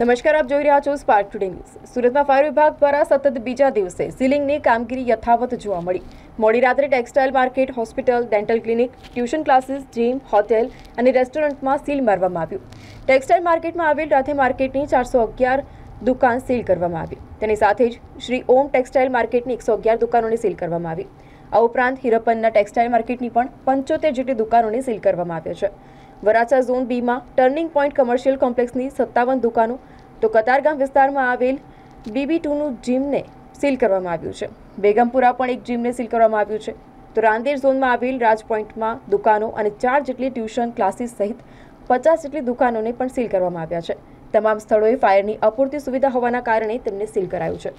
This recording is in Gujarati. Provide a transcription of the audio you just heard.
નમસ્કાર આપ જોઈ રહ્યા છો સ્પાર્ક ટુડે ન્યૂઝ સુરતમાં ફાયર વિભાગ દ્વારા સતત બીજા દિવસે સીલિંગની કામગીરી યથાવત જોવા મળી મોડી રાત્રે textile market hospital dental clinic tuition classes gym hotel અને રેસ્ટોરન્ટમાં સીલ મારવામાં આવ્યું ટેક્સટાઇલ માર્કેટમાં આવેલ રાધે માર્કેટની ચારસો અગિયાર દુકાન સીલ કરવામાં આવી તેની સાથે જ શ્રી ઓમ ટેક્સટાઇલ માર્કેટની એકસો અગિયાર દુકાનોને સીલ કરવામાં આવી આ ઉપરાંત હિરપ્પનના ટેક્સટાઇલ માર્કેટની પણ પંચોતેર જેટલી દુકાનોને સીલ કરવામાં આવ્યા છે વરાછા ઝોન બીમાં ટર્નિંગ પોઈન્ટ કમર્શિયલ કોમ્પ્લેક્સની સત્તાવન દુકાનો તો કતારગામ વિસ્તારમાં આવેલ બીબી ટુનું જીમને સીલ કરવામાં આવ્યું છે બેગમપુરા પણ એક જીમને સીલ કરવામાં આવ્યું છે તો રાંદેર ઝોનમાં આવેલ રાજ પોઈન્ટમાં દુકાનો અને ચાર જેટલી ટ્યુશન ક્લાસીસ સહિત પચાસ જેટલી દુકાનોને પણ સીલ કરવામાં આવ્યા છે તમામ સ્થળોએ ફાયરની અપૂરતી સુવિધા હોવાના કારણે તેમને સીલ કરાયું છે